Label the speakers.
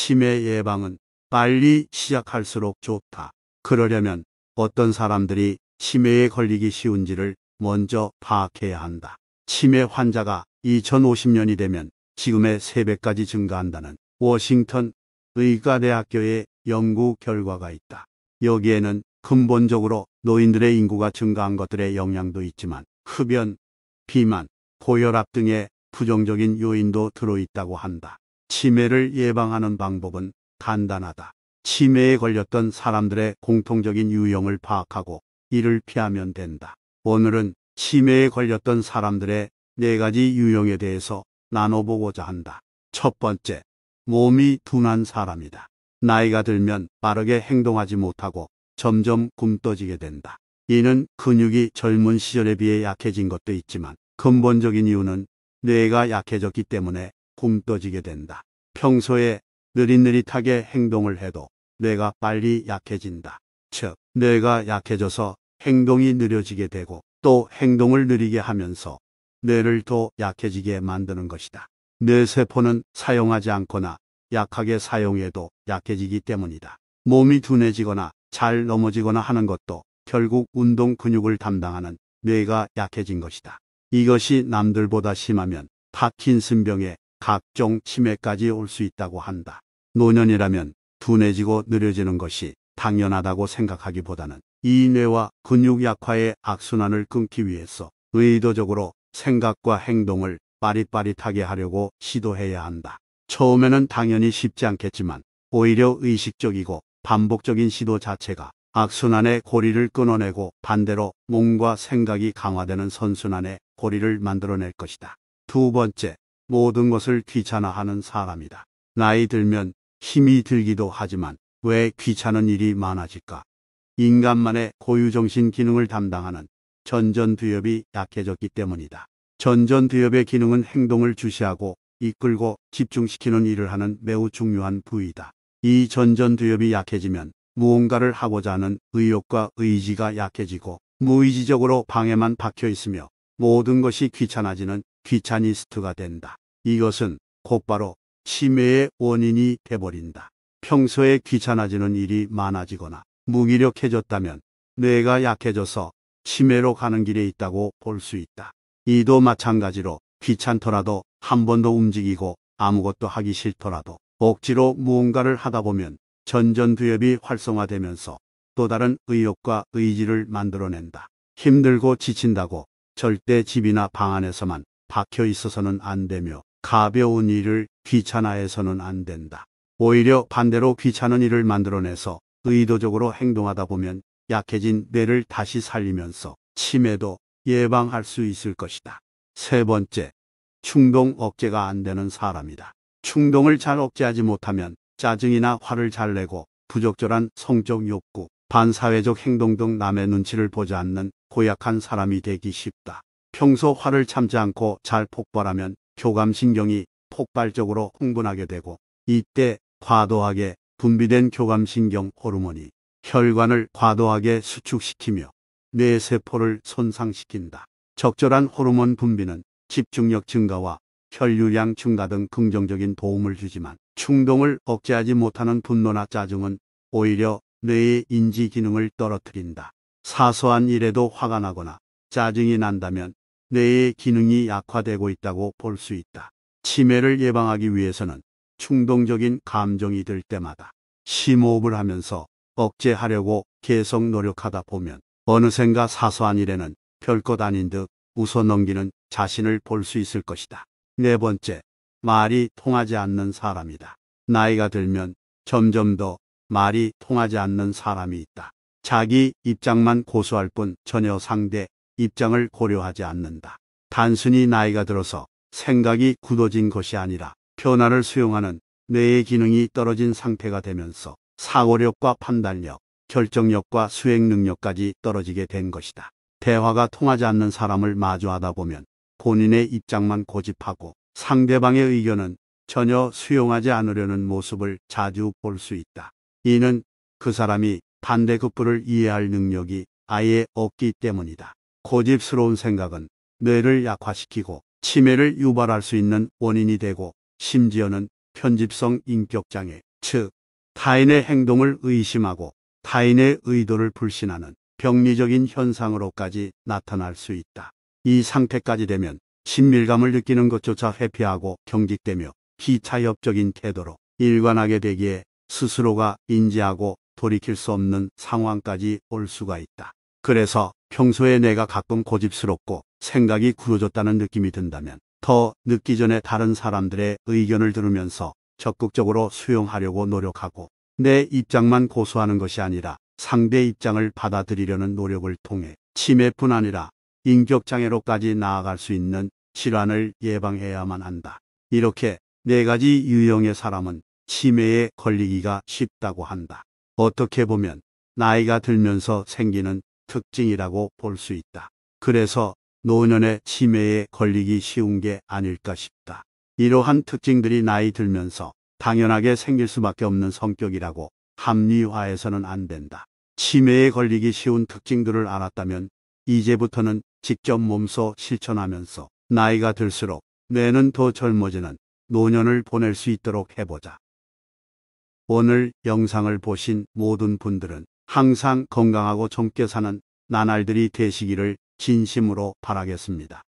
Speaker 1: 치매 예방은 빨리 시작할수록 좋다. 그러려면 어떤 사람들이 치매에 걸리기 쉬운지를 먼저 파악해야 한다. 치매 환자가 2050년이 되면 지금의 3배까지 증가한다는 워싱턴 의과대학교의 연구 결과가 있다. 여기에는 근본적으로 노인들의 인구가 증가한 것들의 영향도 있지만 흡연, 비만, 고혈압 등의 부정적인 요인도 들어있다고 한다. 치매를 예방하는 방법은 간단하다. 치매에 걸렸던 사람들의 공통적인 유형을 파악하고 이를 피하면 된다. 오늘은 치매에 걸렸던 사람들의 네 가지 유형에 대해서 나눠보고자 한다. 첫 번째, 몸이 둔한 사람이다. 나이가 들면 빠르게 행동하지 못하고 점점 굼떠지게 된다. 이는 근육이 젊은 시절에 비해 약해진 것도 있지만 근본적인 이유는 뇌가 약해졌기 때문에 굼떠지게 된다. 평소에 느릿느릿하게 행동을 해도 뇌가 빨리 약해진다. 즉, 뇌가 약해져서 행동이 느려지게 되고 또 행동을 느리게 하면서 뇌를 더 약해지게 만드는 것이다. 뇌세포는 사용하지 않거나 약하게 사용해도 약해지기 때문이다. 몸이 둔해지거나 잘 넘어지거나 하는 것도 결국 운동 근육을 담당하는 뇌가 약해진 것이다. 이것이 남들보다 심하면 파킨슨병에 각종 치매까지 올 수 있다고 한다. 노년이라면 둔해지고 느려지는 것이 당연하다고 생각하기보다는 이 뇌와 근육 약화의 악순환을 끊기 위해서 의도적으로 생각과 행동을 빠릿빠릿하게 하려고 시도해야 한다. 처음에는 당연히 쉽지 않겠지만 오히려 의식적이고 반복적인 시도 자체가 악순환의 고리를 끊어내고 반대로 몸과 생각이 강화되는 선순환의 고리를 만들어낼 것이다. 두 번째, 모든 것을 귀찮아하는 사람이다. 나이 들면 힘이 들기도 하지만 왜 귀찮은 일이 많아질까? 인간만의 고유정신 기능을 담당하는 전전두엽이 약해졌기 때문이다. 전전두엽의 기능은 행동을 주시하고 이끌고 집중시키는 일을 하는 매우 중요한 부위다. 이 전전두엽이 약해지면 무언가를 하고자 하는 의욕과 의지가 약해지고 무의지적으로 방에만 박혀 있으며 모든 것이 귀찮아지는 귀차니스트가 된다. 이것은 곧바로 치매의 원인이 돼버린다. 평소에 귀찮아지는 일이 많아지거나 무기력해졌다면 뇌가 약해져서 치매로 가는 길에 있다고 볼 수 있다. 이도 마찬가지로 귀찮더라도 한 번도 움직이고 아무것도 하기 싫더라도 억지로 무언가를 하다 보면 전전두엽이 활성화되면서 또 다른 의욕과 의지를 만들어낸다. 힘들고 지친다고 절대 집이나 방 안에서만 박혀 있어서는 안 되며 가벼운 일을 귀찮아해서는 안 된다. 오히려 반대로 귀찮은 일을 만들어내서 의도적으로 행동하다 보면 약해진 뇌를 다시 살리면서 치매도 예방할 수 있을 것이다. 세 번째, 충동 억제가 안 되는 사람이다. 충동을 잘 억제하지 못하면 짜증이나 화를 잘 내고 부적절한 성적 욕구, 반사회적 행동 등 남의 눈치를 보지 않는 고약한 사람이 되기 쉽다. 평소 화를 참지 않고 잘 폭발하면 교감신경이 폭발적으로 흥분하게 되고 이때 과도하게 분비된 교감신경 호르몬이 혈관을 과도하게 수축시키며 뇌세포를 손상시킨다. 적절한 호르몬 분비는 집중력 증가와 혈류량 증가 등 긍정적인 도움을 주지만 충동을 억제하지 못하는 분노나 짜증은 오히려 뇌의 인지 기능을 떨어뜨린다. 사소한 일에도 화가 나거나 짜증이 난다면 뇌의 기능이 약화되고 있다고 볼 수 있다. 치매를 예방하기 위해서는 충동적인 감정이 들 때마다 심호흡을 하면서 억제하려고 계속 노력하다 보면 어느샌가 사소한 일에는 별것 아닌 듯 웃어 넘기는 자신을 볼 수 있을 것이다. 네 번째, 말이 통하지 않는 사람이다. 나이가 들면 점점 더 말이 통하지 않는 사람이 있다. 자기 입장만 고수할 뿐 전혀 상대 입장을 고려하지 않는다. 단순히 나이가 들어서 생각이 굳어진 것이 아니라 변화를 수용하는 뇌의 기능이 떨어진 상태가 되면서 사고력과 판단력, 결정력과 수행 능력까지 떨어지게 된 것이다. 대화가 통하지 않는 사람을 마주하다 보면 본인의 입장만 고집하고 상대방의 의견은 전혀 수용하지 않으려는 모습을 자주 볼 수 있다. 이는 그 사람이 반대급부를 이해할 능력이 아예 없기 때문이다. 고집스러운 생각은 뇌를 약화시키고 치매를 유발할 수 있는 원인이 되고 심지어는 편집성 인격장애, 즉 타인의 행동을 의심하고 타인의 의도를 불신하는 병리적인 현상으로까지 나타날 수 있다. 이 상태까지 되면 친밀감을 느끼는 것조차 회피하고 경직되며 기차협적인 태도로 일관하게 되기에 스스로가 인지하고 돌이킬 수 없는 상황까지 올 수가 있다. 그래서 평소에 내가 가끔 고집스럽고 생각이 굳어졌다는 느낌이 든다면 더 늦기 전에 다른 사람들의 의견을 들으면서 적극적으로 수용하려고 노력하고 내 입장만 고수하는 것이 아니라 상대 입장을 받아들이려는 노력을 통해 치매뿐 아니라 인격장애로까지 나아갈 수 있는 질환을 예방해야만 한다. 이렇게 네 가지 유형의 사람은 치매에 걸리기가 쉽다고 한다. 어떻게 보면 나이가 들면서 생기는 특징이라고 볼 수 있다. 그래서 노년의 치매에 걸리기 쉬운 게 아닐까 싶다. 이러한 특징들이 나이 들면서 당연하게 생길 수밖에 없는 성격이라고 합리화해서는 안 된다. 치매에 걸리기 쉬운 특징들을 알았다면 이제부터는 직접 몸소 실천하면서 나이가 들수록 뇌는 더 젊어지는 노년을 보낼 수 있도록 해보자. 오늘 영상을 보신 모든 분들은 항상 건강하고 젊게 사는 나날들이 되시기를 진심으로 바라겠습니다.